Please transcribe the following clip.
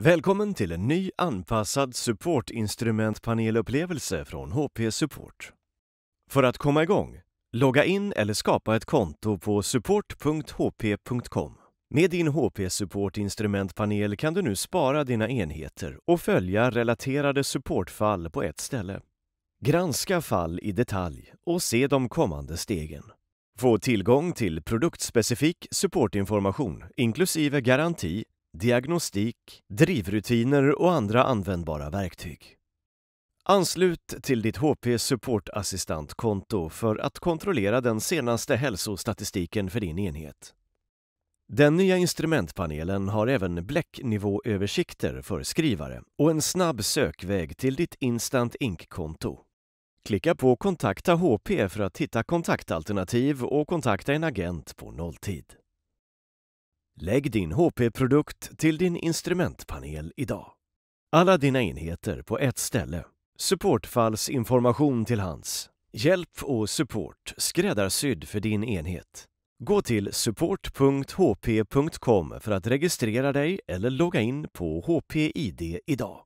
Välkommen till en ny anpassad supportinstrumentpanelupplevelse från HP Support. För att komma igång, logga in eller skapa ett konto på support.hp.com. Med din HP Support instrumentpanel kan du nu spara dina enheter och följa relaterade supportfall på ett ställe. Granska fall i detalj och se de kommande stegen. Få tillgång till produktspecifik supportinformation inklusive garanti diagnostik, drivrutiner och andra användbara verktyg. Anslut till ditt HP Support Assistant-konto för att kontrollera den senaste hälsostatistiken för din enhet. Den nya instrumentpanelen har även bläcknivåöversikter för skrivare och en snabb sökväg till ditt Instant Ink-konto. Klicka på Kontakta HP för att hitta kontaktalternativ och kontakta en agent på nolltid. Lägg din HP-produkt till din instrumentpanel idag. Alla dina enheter på ett ställe. Supportfallsinformation till hands. Hjälp och support skräddarsydd för din enhet. Gå till support.hp.com för att registrera dig eller logga in på HPID idag.